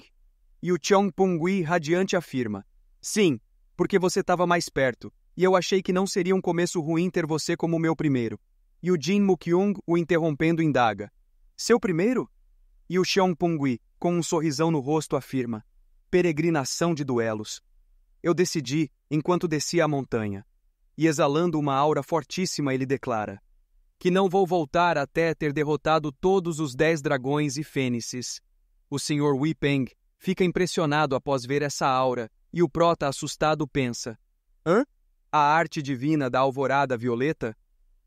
E o Chong Pungui radiante afirma: Sim, porque você estava mais perto, e eu achei que não seria um começo ruim ter você como meu primeiro. E o Jin Mukyung, o interrompendo, indaga: Seu primeiro? E o Chong Pungui, com um sorrisão no rosto, afirma: Peregrinação de duelos. Eu decidi, enquanto descia a montanha. E exalando uma aura fortíssima, ele declara: Que não vou voltar até ter derrotado todos os dez dragões e fênices. O Sr. Wei Peng Fica impressionado após ver essa aura, e o prota assustado pensa: Hã? A arte divina da alvorada violeta?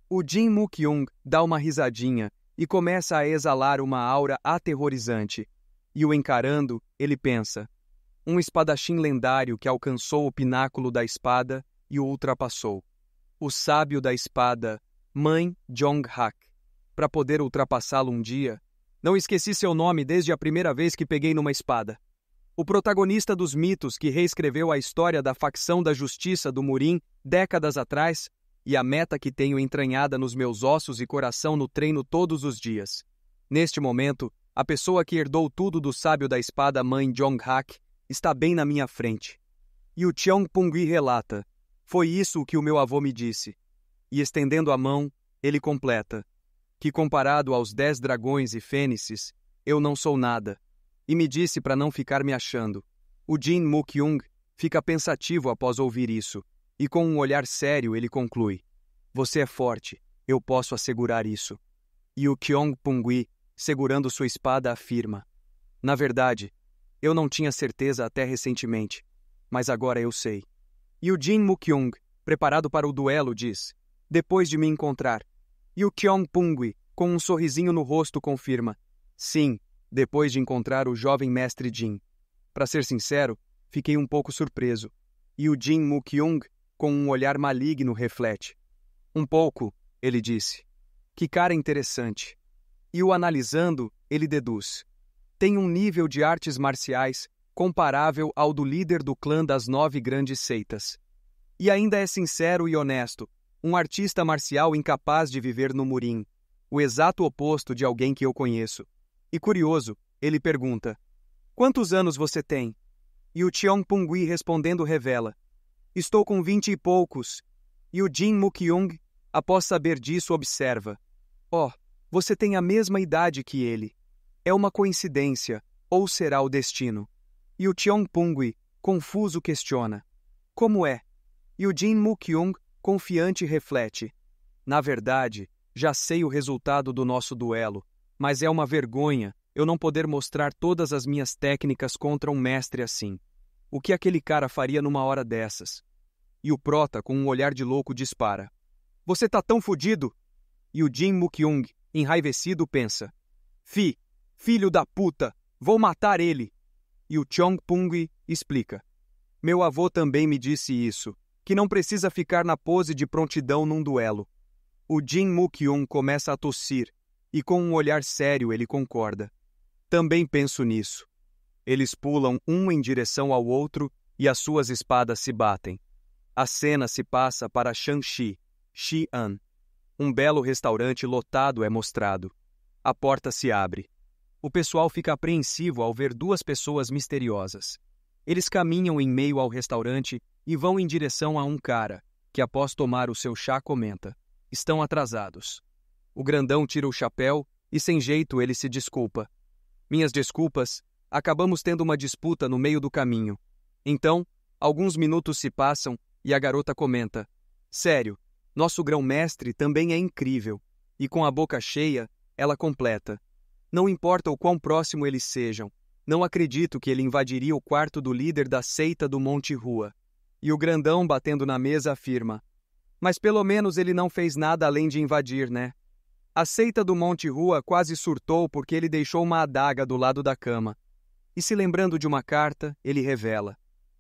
O Jin Mukyung dá uma risadinha e começa a exalar uma aura aterrorizante. E o encarando, ele pensa: um espadachim lendário que alcançou o pináculo da espada e o ultrapassou. O sábio da espada, Mãe Jong-hak. Para poder ultrapassá-lo um dia, não esqueci seu nome desde a primeira vez que peguei numa espada. O protagonista dos mitos que reescreveu a história da facção da justiça do Murim décadas atrás e a meta que tenho entranhada nos meus ossos e coração no treino todos os dias. Neste momento, a pessoa que herdou tudo do sábio da espada mãe Jong-hak está bem na minha frente. E o Cheong Pungui relata: Foi isso o que o meu avô me disse. E estendendo a mão, ele completa: que comparado aos dez dragões e fênices, eu não sou nada, e me disse para não ficar me achando. O Jin Mukyung fica pensativo após ouvir isso, e com um olhar sério ele conclui: Você é forte, eu posso assegurar isso. E o Kyong Pungui, segurando sua espada, afirma: Na verdade, eu não tinha certeza até recentemente, mas agora eu sei. E o Jin Mukyung, preparado para o duelo, diz: Depois de me encontrar, e o Pungui, com um sorrisinho no rosto, confirma: Sim, depois de encontrar o jovem mestre Jin. Para ser sincero, fiquei um pouco surpreso. E o Jin Mukyung, com um olhar maligno, reflete. Um pouco, ele disse. Que cara interessante. E o analisando, ele deduz. Tem um nível de artes marciais comparável ao do líder do clã das nove grandes seitas. E ainda é sincero e honesto, um artista marcial incapaz de viver no murim, o exato oposto de alguém que eu conheço. E curioso, ele pergunta: Quantos anos você tem? E o Cheong Pungui respondendo revela: Estou com vinte e poucos. E o Jin Mukyung, após saber disso, observa: Oh, você tem a mesma idade que ele. É uma coincidência, ou será o destino? E o Cheong Pungui, confuso, questiona: Como é? E o Jin Mukyung Confiante reflete. Na verdade, já sei o resultado do nosso duelo, mas é uma vergonha eu não poder mostrar todas as minhas técnicas contra um mestre assim. O que aquele cara faria numa hora dessas? E o Prota, com um olhar de louco, dispara. Você tá tão fudido! E o Jin Mukyung, enraivecido, pensa. Fi, filho da puta, vou matar ele! E o Chong Pung explica. Meu avô também me disse isso que não precisa ficar na pose de prontidão num duelo. O Jin Mukyun começa a tossir, e com um olhar sério ele concorda. Também penso nisso. Eles pulam um em direção ao outro e as suas espadas se batem. A cena se passa para Shanxi, Xi'an. Um belo restaurante lotado é mostrado. A porta se abre. O pessoal fica apreensivo ao ver duas pessoas misteriosas. Eles caminham em meio ao restaurante e vão em direção a um cara, que após tomar o seu chá comenta: Estão atrasados. O grandão tira o chapéu e, sem jeito, ele se desculpa. Minhas desculpas, acabamos tendo uma disputa no meio do caminho. Então, alguns minutos se passam e a garota comenta: Sério, nosso grão-mestre também é incrível. E com a boca cheia, ela completa: Não importa o quão próximo eles sejam, não acredito que ele invadiria o quarto do líder da seita do Monte Rua. E o grandão, batendo na mesa, afirma: Mas pelo menos ele não fez nada além de invadir, né? A seita do Monte Rua quase surtou porque ele deixou uma adaga do lado da cama. E se lembrando de uma carta, ele revela: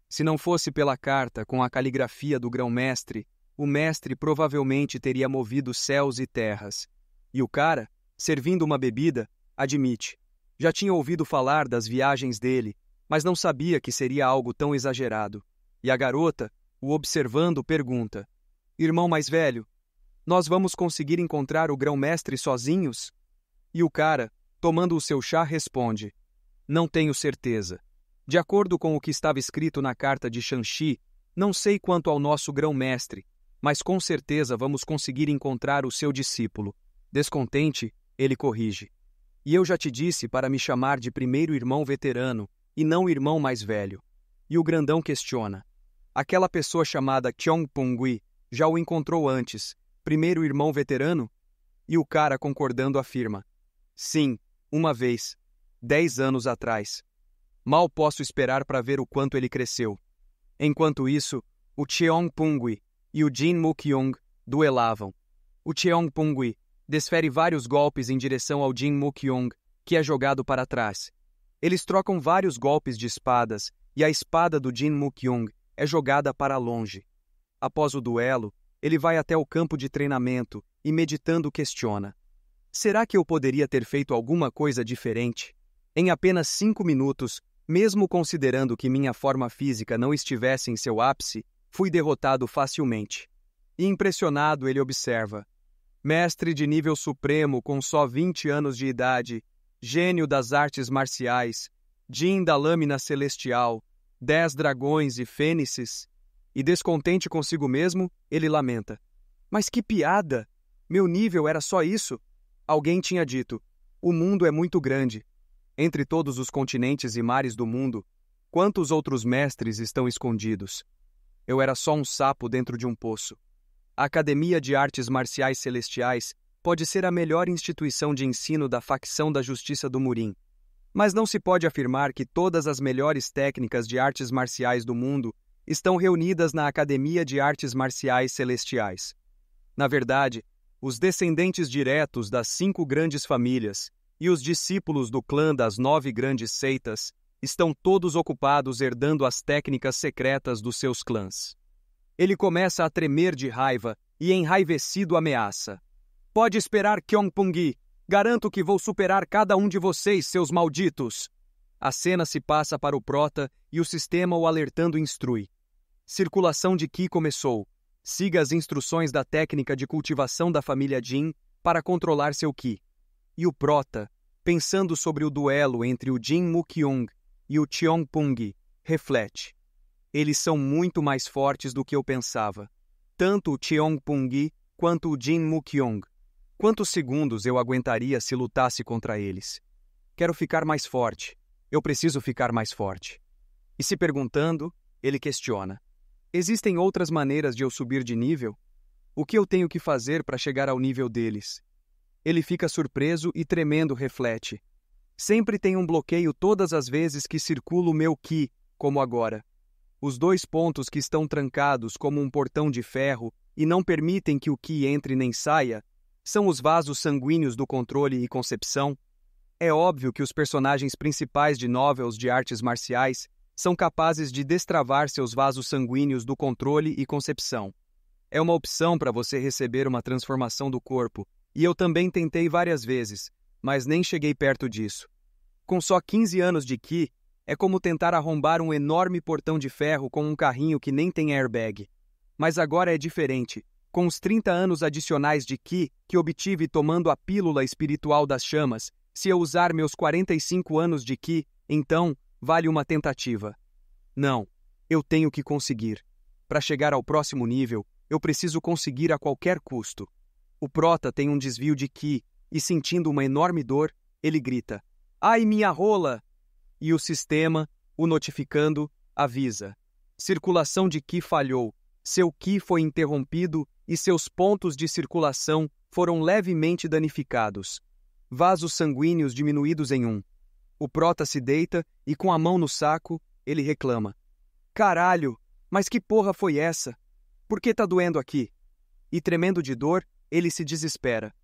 Se não fosse pela carta com a caligrafia do grão-mestre, o mestre provavelmente teria movido céus e terras. E o cara, servindo uma bebida, admite: já tinha ouvido falar das viagens dele, mas não sabia que seria algo tão exagerado. E a garota, o observando, pergunta: Irmão mais velho, nós vamos conseguir encontrar o grão-mestre sozinhos? E o cara, tomando o seu chá, responde: Não tenho certeza. De acordo com o que estava escrito na carta de Shanxi, não sei quanto ao nosso grão-mestre, mas com certeza vamos conseguir encontrar o seu discípulo. Descontente, ele corrige: e eu já te disse para me chamar de primeiro irmão veterano e não irmão mais velho. E o grandão questiona: Aquela pessoa chamada Chong Pungui já o encontrou antes, primeiro irmão veterano? E o cara, concordando, afirma: Sim, uma vez, dez anos atrás. Mal posso esperar para ver o quanto ele cresceu. Enquanto isso, o Cheong Pungui e o Jin Kyung duelavam. O Cheong Pungui desfere vários golpes em direção ao Jin Mukyong, que é jogado para trás. Eles trocam vários golpes de espadas e a espada do Jin Mukyong é jogada para longe. Após o duelo, ele vai até o campo de treinamento e, meditando, questiona: Será que eu poderia ter feito alguma coisa diferente? Em apenas cinco minutos, mesmo considerando que minha forma física não estivesse em seu ápice, fui derrotado facilmente. E impressionado, ele observa: mestre de nível supremo com só 20 anos de idade, gênio das artes marciais, Jin da Lâmina Celestial, Dez Dragões e Fênixes, e descontente consigo mesmo, ele lamenta. Mas que piada! Meu nível era só isso? Alguém tinha dito: o mundo é muito grande. Entre todos os continentes e mares do mundo, quantos outros mestres estão escondidos? Eu era só um sapo dentro de um poço. A Academia de Artes Marciais Celestiais pode ser a melhor instituição de ensino da facção da Justiça do Murim. Mas não se pode afirmar que todas as melhores técnicas de artes marciais do mundo estão reunidas na Academia de Artes Marciais Celestiais. Na verdade, os descendentes diretos das cinco grandes famílias e os discípulos do clã das nove grandes seitas estão todos ocupados herdando as técnicas secretas dos seus clãs. Ele começa a tremer de raiva e enraivecido ameaça. Pode esperar, Kyongpung. Garanto que vou superar cada um de vocês, seus malditos. A cena se passa para o prota e o sistema o alertando instrui. Circulação de Ki começou. Siga as instruções da técnica de cultivação da família Jin para controlar seu Ki. E o prota, pensando sobre o duelo entre o Jin Mukyung e o Cheongpung, reflete. Eles são muito mais fortes do que eu pensava. Tanto o Cheong Pung quanto o Jin Mukyong. Quantos segundos eu aguentaria se lutasse contra eles? Quero ficar mais forte. Eu preciso ficar mais forte. E se perguntando, ele questiona: Existem outras maneiras de eu subir de nível? O que eu tenho que fazer para chegar ao nível deles? Ele fica surpreso e tremendo reflete. Sempre tem um bloqueio todas as vezes que circulo meu ki, como agora os dois pontos que estão trancados como um portão de ferro e não permitem que o ki entre nem saia, são os vasos sanguíneos do controle e concepção. É óbvio que os personagens principais de novels de artes marciais são capazes de destravar seus vasos sanguíneos do controle e concepção. É uma opção para você receber uma transformação do corpo, e eu também tentei várias vezes, mas nem cheguei perto disso. Com só 15 anos de Ki, é como tentar arrombar um enorme portão de ferro com um carrinho que nem tem airbag. Mas agora é diferente. Com os 30 anos adicionais de Ki que obtive tomando a pílula espiritual das chamas, se eu usar meus 45 anos de Ki, então vale uma tentativa. Não, eu tenho que conseguir. Para chegar ao próximo nível, eu preciso conseguir a qualquer custo. O Prota tem um desvio de Ki e, sentindo uma enorme dor, ele grita: Ai, minha rola! e o sistema, o notificando, avisa. Circulação de Ki falhou, seu Ki foi interrompido e seus pontos de circulação foram levemente danificados. Vasos sanguíneos diminuídos em um. O prota se deita e, com a mão no saco, ele reclama: Caralho, mas que porra foi essa? Por que tá doendo aqui? E tremendo de dor, ele se desespera.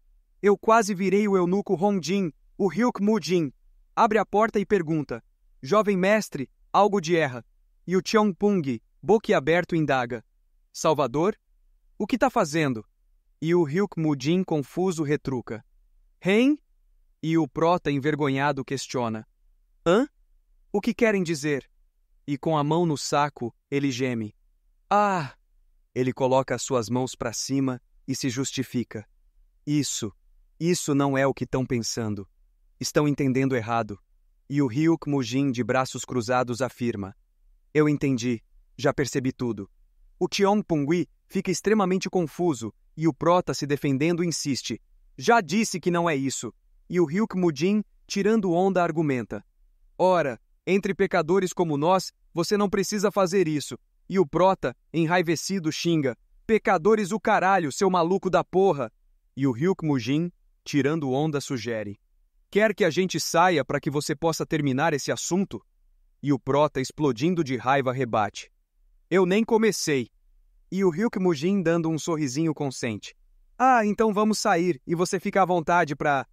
Eu quase virei o eunuco Hongjin, o Ryuk Jin. Abre a porta e pergunta: Jovem mestre, algo de erra. E o Pung, boquiaberto, indaga. Salvador? O que tá fazendo? E o Ryuk Mudin, confuso, retruca. Hein? E o Prota, envergonhado, questiona. Hã? O que querem dizer? E com a mão no saco, ele geme. Ah! Ele coloca as suas mãos para cima e se justifica. Isso, isso não é o que estão pensando. Estão entendendo errado. E o Ryuk Mujin, de braços cruzados, afirma: Eu entendi, já percebi tudo. O Tiong Pungui fica extremamente confuso e o Prota, se defendendo, insiste: Já disse que não é isso. E o Ryuk Mujin, tirando onda, argumenta: Ora, entre pecadores como nós, você não precisa fazer isso. E o Prota, enraivecido, xinga: Pecadores o caralho, seu maluco da porra! E o Ryuk Mujin, tirando onda, sugere: Quer que a gente saia para que você possa terminar esse assunto? E o Prota, explodindo de raiva, rebate. Eu nem comecei. E o Ryuk Mujin dando um sorrisinho consente. Ah, então vamos sair e você fica à vontade para.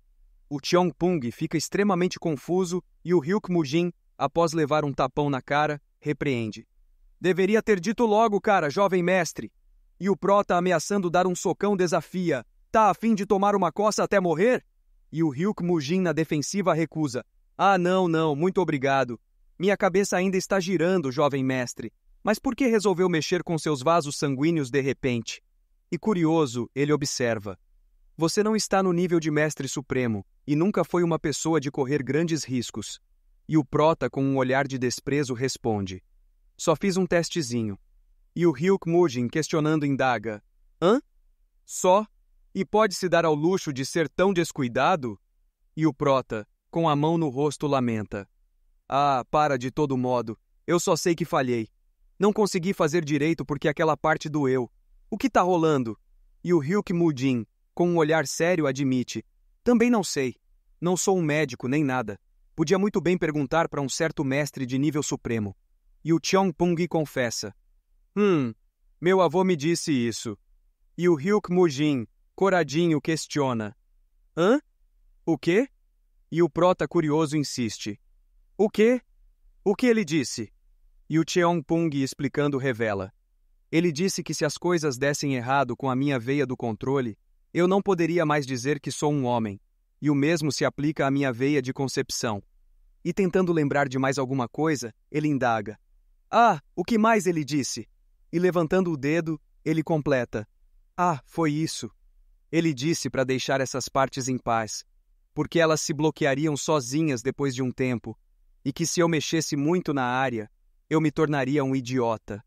O Pung fica extremamente confuso e o Ryuk Mujin, após levar um tapão na cara, repreende. Deveria ter dito logo, cara, jovem mestre. E o Prota, ameaçando dar um socão, desafia. Tá a fim de tomar uma coça até morrer? E o Ryuk Mujin na defensiva recusa. Ah, não, não, muito obrigado. Minha cabeça ainda está girando, jovem mestre. Mas por que resolveu mexer com seus vasos sanguíneos de repente? E curioso, ele observa. Você não está no nível de mestre supremo e nunca foi uma pessoa de correr grandes riscos. E o prota, com um olhar de desprezo, responde: Só fiz um testezinho. E o Ryuk Mujin, questionando, indaga: Hã? Só? E pode se dar ao luxo de ser tão descuidado? E o prota, com a mão no rosto, lamenta. Ah, para de todo modo. Eu só sei que falhei. Não consegui fazer direito porque aquela parte doeu. O que tá rolando? E o Ryuk Mudin, com um olhar sério, admite. Também não sei. Não sou um médico nem nada. Podia muito bem perguntar para um certo mestre de nível supremo. E o Pung confessa. Hum, meu avô me disse isso. E o Hyuk Mujin, Coradinho questiona: Hã? O quê? E o prota curioso insiste: O quê? O que ele disse? E o Cheongpung explicando revela: Ele disse que se as coisas dessem errado com a minha veia do controle, eu não poderia mais dizer que sou um homem, e o mesmo se aplica à minha veia de concepção. E tentando lembrar de mais alguma coisa, ele indaga: Ah, o que mais ele disse? E levantando o dedo, ele completa: Ah, foi isso. Ele disse para deixar essas partes em paz, porque elas se bloqueariam sozinhas depois de um tempo, e que se eu mexesse muito na área, eu me tornaria um idiota.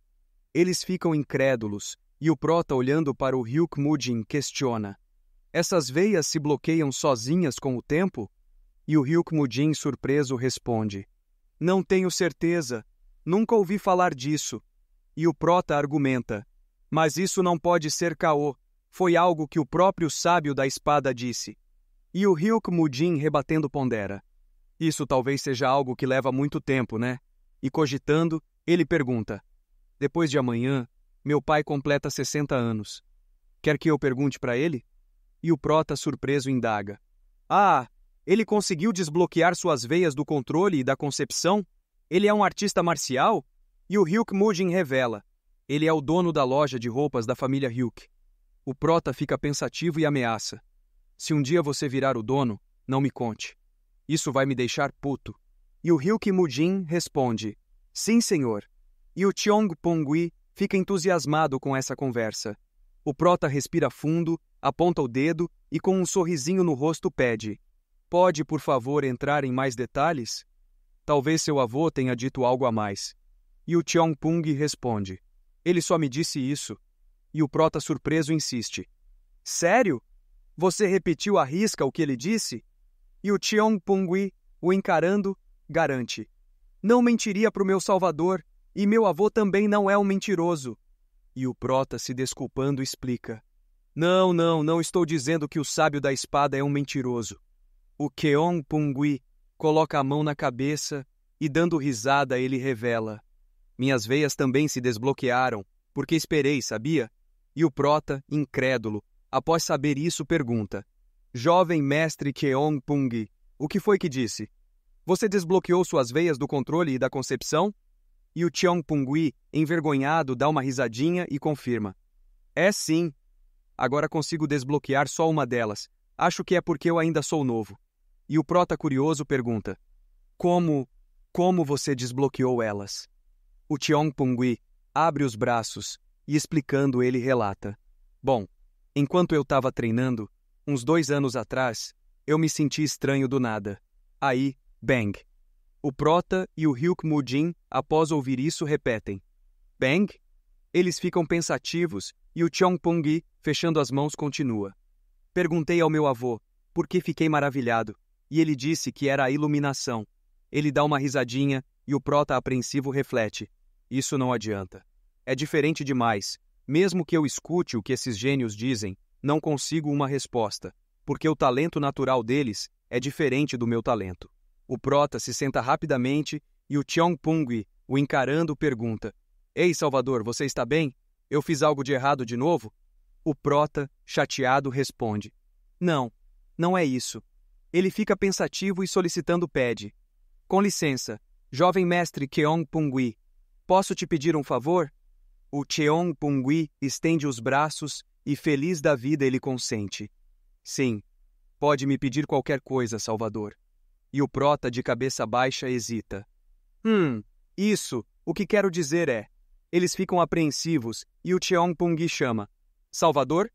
Eles ficam incrédulos, e o prota olhando para o Ryuk Mujin questiona: Essas veias se bloqueiam sozinhas com o tempo? E o Ryuk Mujin, surpreso, responde: Não tenho certeza. Nunca ouvi falar disso. E o prota argumenta: Mas isso não pode ser caô. Foi algo que o próprio sábio da espada disse. E o Ryuk Mudin rebatendo pondera. Isso talvez seja algo que leva muito tempo, né? E cogitando, ele pergunta: Depois de amanhã, meu pai completa 60 anos. Quer que eu pergunte para ele? E o prota, surpreso, indaga: Ah, ele conseguiu desbloquear suas veias do controle e da concepção? Ele é um artista marcial? E o Hyuk Mujin revela: Ele é o dono da loja de roupas da família Hyuk. O prota fica pensativo e ameaça. Se um dia você virar o dono, não me conte. Isso vai me deixar puto. E o Ryuki Mujin responde: Sim, senhor. E o Tiong Pongui fica entusiasmado com essa conversa. O prota respira fundo, aponta o dedo e, com um sorrisinho no rosto, pede: Pode, por favor, entrar em mais detalhes? Talvez seu avô tenha dito algo a mais. E o Tiong Pung responde: Ele só me disse isso. E o prota surpreso insiste. Sério? Você repetiu à risca o que ele disse? E o Tiong Pungui, o encarando, garante. Não mentiria para o meu salvador, e meu avô também não é um mentiroso. E o prota, se desculpando, explica. Não, não, não estou dizendo que o sábio da espada é um mentiroso. O Keong Pungui coloca a mão na cabeça e, dando risada, ele revela. Minhas veias também se desbloquearam, porque esperei, sabia? E o prota, incrédulo, após saber isso, pergunta: Jovem mestre Keong Pung, o que foi que disse? Você desbloqueou suas veias do controle e da concepção? E o Cheong Pungui, envergonhado, dá uma risadinha e confirma: É sim. Agora consigo desbloquear só uma delas. Acho que é porque eu ainda sou novo. E o prota curioso pergunta: Como. Como você desbloqueou elas? O Cheong Pungui abre os braços, e explicando, ele relata: Bom, enquanto eu estava treinando, uns dois anos atrás, eu me senti estranho do nada. Aí, bang! O Prota e o Hyuk Mujin, após ouvir isso, repetem: Bang! Eles ficam pensativos e o Chongpung, fechando as mãos, continua. Perguntei ao meu avô por que fiquei maravilhado, e ele disse que era a iluminação. Ele dá uma risadinha e o prota apreensivo reflete: Isso não adianta. É diferente demais. Mesmo que eu escute o que esses gênios dizem, não consigo uma resposta, porque o talento natural deles é diferente do meu talento. O Prota se senta rapidamente e o Tiongpung, o encarando, pergunta: Ei, Salvador, você está bem? Eu fiz algo de errado de novo? O Prota, chateado, responde: Não, não é isso. Ele fica pensativo e solicitando pede: Com licença, jovem mestre Keong Pungui, posso te pedir um favor? O Cheong Pungui estende os braços e, feliz da vida, ele consente. Sim, pode me pedir qualquer coisa, Salvador. E o prota, de cabeça baixa, hesita. Hum, isso, o que quero dizer é. Eles ficam apreensivos e o Cheong Pungui chama. Salvador?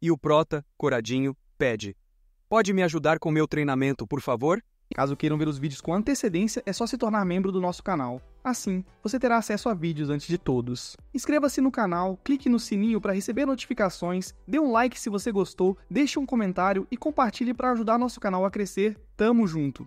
E o prota, coradinho, pede. Pode me ajudar com meu treinamento, por favor? Caso queiram ver os vídeos com antecedência, é só se tornar membro do nosso canal. Assim, você terá acesso a vídeos antes de todos. Inscreva-se no canal, clique no sininho para receber notificações, dê um like se você gostou, deixe um comentário e compartilhe para ajudar nosso canal a crescer. Tamo junto!